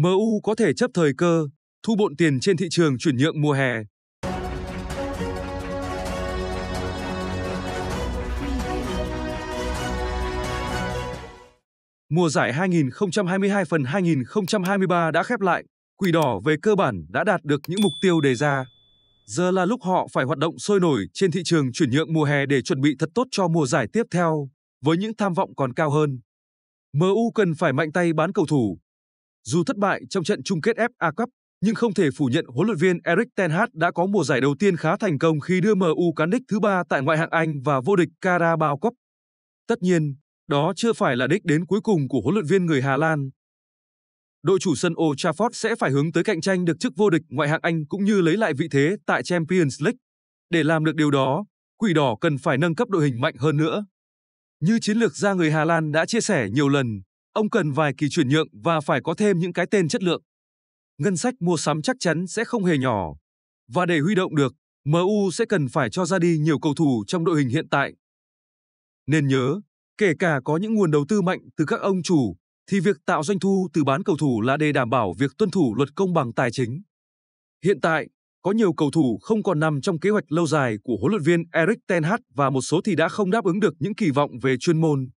MU có thể chấp thời cơ, thu bộn tiền trên thị trường chuyển nhượng mùa hè. Mùa giải 2022 phần 2023 đã khép lại, Quỷ đỏ về cơ bản đã đạt được những mục tiêu đề ra. Giờ là lúc họ phải hoạt động sôi nổi trên thị trường chuyển nhượng mùa hè để chuẩn bị thật tốt cho mùa giải tiếp theo, với những tham vọng còn cao hơn. MU cần phải mạnh tay bán cầu thủ, dù thất bại trong trận chung kết FA Cup, nhưng không thể phủ nhận huấn luyện viên Erik ten Hag đã có mùa giải đầu tiên khá thành công khi đưa MU cán đích thứ ba tại ngoại hạng Anh và vô địch Carabao Cup. Tất nhiên, đó chưa phải là đích đến cuối cùng của huấn luyện viên người Hà Lan. Đội chủ sân Old Trafford sẽ phải hướng tới cạnh tranh được chức vô địch ngoại hạng Anh cũng như lấy lại vị thế tại Champions League. Để làm được điều đó, Quỷ Đỏ cần phải nâng cấp đội hình mạnh hơn nữa. Như chiến lược gia người Hà Lan đã chia sẻ nhiều lần, ông cần vài kỳ chuyển nhượng và phải có thêm những cái tên chất lượng. Ngân sách mua sắm chắc chắn sẽ không hề nhỏ. Và để huy động được, MU sẽ cần phải cho ra đi nhiều cầu thủ trong đội hình hiện tại. Nên nhớ, kể cả có những nguồn đầu tư mạnh từ các ông chủ, thì việc tạo doanh thu từ bán cầu thủ là để đảm bảo việc tuân thủ luật công bằng tài chính. Hiện tại, có nhiều cầu thủ không còn nằm trong kế hoạch lâu dài của huấn luyện viên Erik Ten Hag và một số thì đã không đáp ứng được những kỳ vọng về chuyên môn.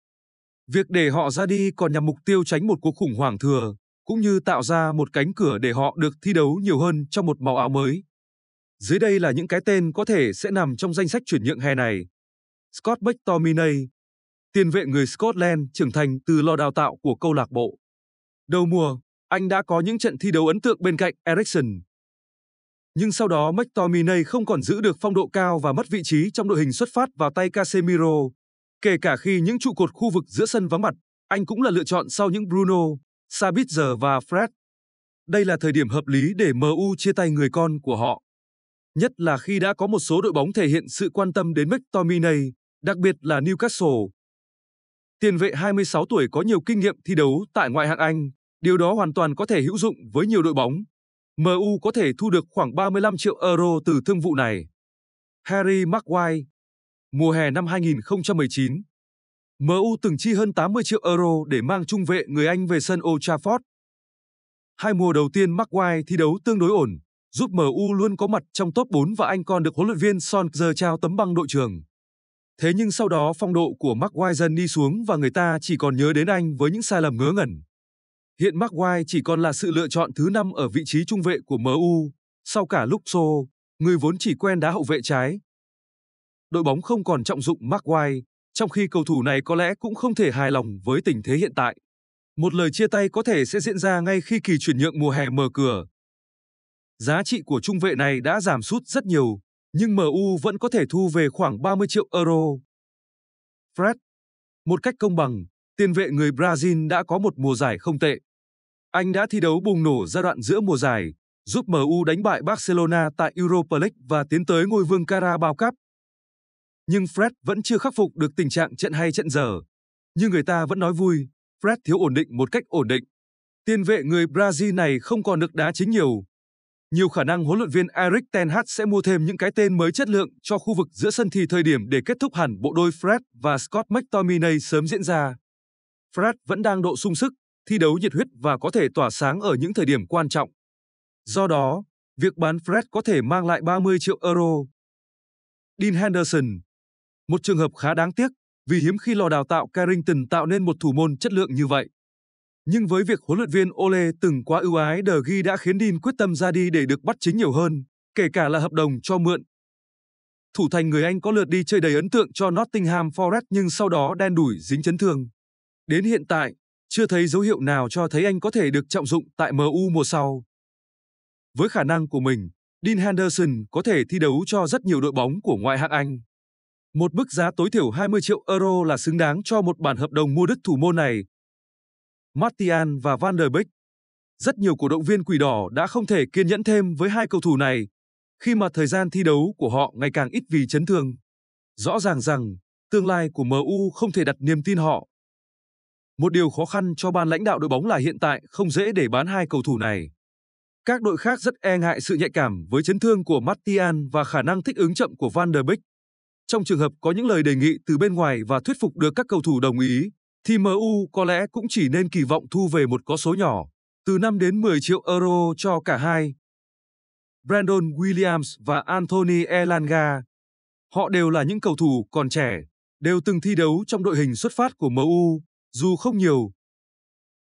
Việc để họ ra đi còn nhằm mục tiêu tránh một cuộc khủng hoảng thừa, cũng như tạo ra một cánh cửa để họ được thi đấu nhiều hơn trong một màu áo mới. Dưới đây là những cái tên có thể sẽ nằm trong danh sách chuyển nhượng hè này. Scott McTominay, tiền vệ người Scotland trưởng thành từ lò đào tạo của câu lạc bộ. Đầu mùa, anh đã có những trận thi đấu ấn tượng bên cạnh Ericsson. Nhưng sau đó McTominay không còn giữ được phong độ cao và mất vị trí trong đội hình xuất phát vào tay Casemiro, Kể cả khi những trụ cột khu vực giữa sân vắng mặt, anh cũng là lựa chọn sau những Bruno, Sabitzer và Fred. Đây là thời điểm hợp lý để MU chia tay người con của họ. Nhất là khi đã có một số đội bóng thể hiện sự quan tâm đến McTominay, đặc biệt là Newcastle. Tiền vệ 26 tuổi có nhiều kinh nghiệm thi đấu tại ngoại hạng Anh, điều đó hoàn toàn có thể hữu dụng với nhiều đội bóng. MU có thể thu được khoảng 35 triệu euro từ thương vụ này. Harry Maguire Mùa hè năm 2019, MU từng chi hơn 80 triệu euro để mang trung vệ người Anh về sân Old Trafford. Hai mùa đầu tiên Maguire thi đấu tương đối ổn, giúp MU luôn có mặt trong top 4 và anh còn được huấn luyện viên giờ trao tấm băng đội trưởng. Thế nhưng sau đó phong độ của Maguire dần đi xuống và người ta chỉ còn nhớ đến anh với những sai lầm ngớ ngẩn. Hiện Maguire chỉ còn là sự lựa chọn thứ năm ở vị trí trung vệ của MU, sau cả Luxo, người vốn chỉ quen đá hậu vệ trái, đội bóng không còn trọng dụng Maguire, trong khi cầu thủ này có lẽ cũng không thể hài lòng với tình thế hiện tại. Một lời chia tay có thể sẽ diễn ra ngay khi kỳ chuyển nhượng mùa hè mở cửa. Giá trị của trung vệ này đã giảm sút rất nhiều, nhưng MU vẫn có thể thu về khoảng 30 triệu euro. Fred, một cách công bằng, tiền vệ người Brazil đã có một mùa giải không tệ. Anh đã thi đấu bùng nổ giai đoạn giữa mùa giải, giúp MU đánh bại Barcelona tại Europa League và tiến tới ngôi vương Carabao Cup nhưng Fred vẫn chưa khắc phục được tình trạng trận hay trận dở. Như người ta vẫn nói vui, Fred thiếu ổn định một cách ổn định. Tiền vệ người Brazil này không còn được đá chính nhiều. Nhiều khả năng huấn luyện viên Eric Ten Hag sẽ mua thêm những cái tên mới chất lượng cho khu vực giữa sân thì thời điểm để kết thúc hẳn bộ đôi Fred và Scott McTominay sớm diễn ra. Fred vẫn đang độ sung sức, thi đấu nhiệt huyết và có thể tỏa sáng ở những thời điểm quan trọng. Do đó, việc bán Fred có thể mang lại 30 triệu euro. Dean Henderson, một trường hợp khá đáng tiếc vì hiếm khi lò đào tạo Carrington tạo nên một thủ môn chất lượng như vậy. Nhưng với việc huấn luyện viên Ole từng quá ưu ái De Gea đã khiến Dean quyết tâm ra đi để được bắt chính nhiều hơn, kể cả là hợp đồng cho mượn. Thủ thành người Anh có lượt đi chơi đầy ấn tượng cho Nottingham Forest nhưng sau đó đen đủi dính chấn thương. Đến hiện tại, chưa thấy dấu hiệu nào cho thấy anh có thể được trọng dụng tại MU mùa sau. Với khả năng của mình, Dean Henderson có thể thi đấu cho rất nhiều đội bóng của ngoại hạng Anh. Một mức giá tối thiểu 20 triệu euro là xứng đáng cho một bản hợp đồng mua đứt thủ môn này. Martial và Van der Beek Rất nhiều cổ động viên quỷ đỏ đã không thể kiên nhẫn thêm với hai cầu thủ này khi mà thời gian thi đấu của họ ngày càng ít vì chấn thương. Rõ ràng rằng tương lai của MU không thể đặt niềm tin họ. Một điều khó khăn cho ban lãnh đạo đội bóng là hiện tại không dễ để bán hai cầu thủ này. Các đội khác rất e ngại sự nhạy cảm với chấn thương của Martial và khả năng thích ứng chậm của Van der Beek. Trong trường hợp có những lời đề nghị từ bên ngoài và thuyết phục được các cầu thủ đồng ý, thì MU có lẽ cũng chỉ nên kỳ vọng thu về một có số nhỏ, từ 5 đến 10 triệu euro cho cả hai. Brandon Williams và Anthony Elanga. Họ đều là những cầu thủ còn trẻ, đều từng thi đấu trong đội hình xuất phát của MU, dù không nhiều.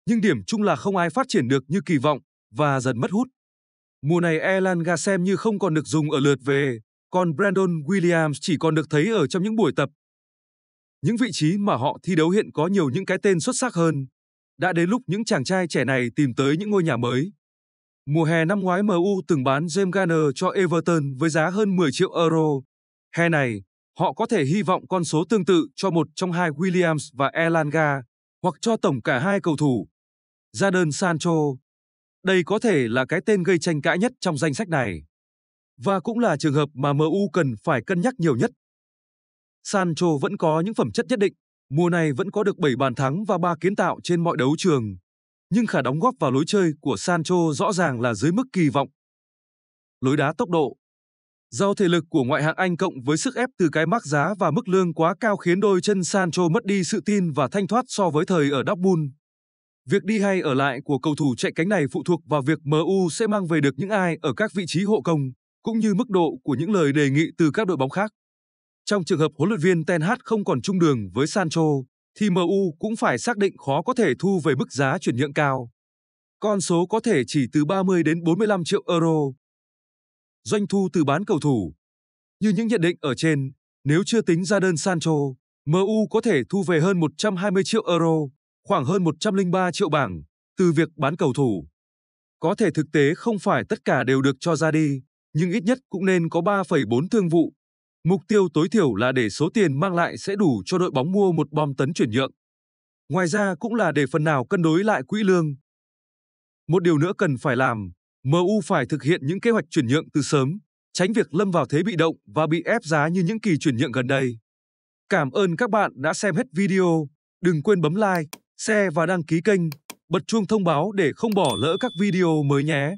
Nhưng điểm chung là không ai phát triển được như kỳ vọng và dần mất hút. Mùa này Elanga xem như không còn được dùng ở lượt về còn Brandon Williams chỉ còn được thấy ở trong những buổi tập. Những vị trí mà họ thi đấu hiện có nhiều những cái tên xuất sắc hơn. Đã đến lúc những chàng trai trẻ này tìm tới những ngôi nhà mới. Mùa hè năm ngoái MU từng bán James Garner cho Everton với giá hơn 10 triệu euro. Hè này, họ có thể hy vọng con số tương tự cho một trong hai Williams và Elanga, hoặc cho tổng cả hai cầu thủ. Ra đơn Sancho. Đây có thể là cái tên gây tranh cãi nhất trong danh sách này và cũng là trường hợp mà MU cần phải cân nhắc nhiều nhất. Sancho vẫn có những phẩm chất nhất định, mùa này vẫn có được 7 bàn thắng và 3 kiến tạo trên mọi đấu trường, nhưng khả đóng góp vào lối chơi của Sancho rõ ràng là dưới mức kỳ vọng. Lối đá tốc độ Do thể lực của ngoại hạng Anh cộng với sức ép từ cái mắc giá và mức lương quá cao khiến đôi chân Sancho mất đi sự tin và thanh thoát so với thời ở Dortmund. Việc đi hay ở lại của cầu thủ chạy cánh này phụ thuộc vào việc MU sẽ mang về được những ai ở các vị trí hộ công cũng như mức độ của những lời đề nghị từ các đội bóng khác. Trong trường hợp huấn luyện viên Ten Hag không còn chung đường với Sancho, thì MU cũng phải xác định khó có thể thu về mức giá chuyển nhượng cao. Con số có thể chỉ từ 30 đến 45 triệu euro. Doanh thu từ bán cầu thủ. Như những nhận định ở trên, nếu chưa tính ra đơn Sancho, MU có thể thu về hơn 120 triệu euro, khoảng hơn 103 triệu bảng từ việc bán cầu thủ. Có thể thực tế không phải tất cả đều được cho ra đi nhưng ít nhất cũng nên có 3,4 thương vụ. Mục tiêu tối thiểu là để số tiền mang lại sẽ đủ cho đội bóng mua một bom tấn chuyển nhượng. Ngoài ra cũng là để phần nào cân đối lại quỹ lương. Một điều nữa cần phải làm, MU phải thực hiện những kế hoạch chuyển nhượng từ sớm, tránh việc lâm vào thế bị động và bị ép giá như những kỳ chuyển nhượng gần đây. Cảm ơn các bạn đã xem hết video. Đừng quên bấm like, share và đăng ký kênh, bật chuông thông báo để không bỏ lỡ các video mới nhé.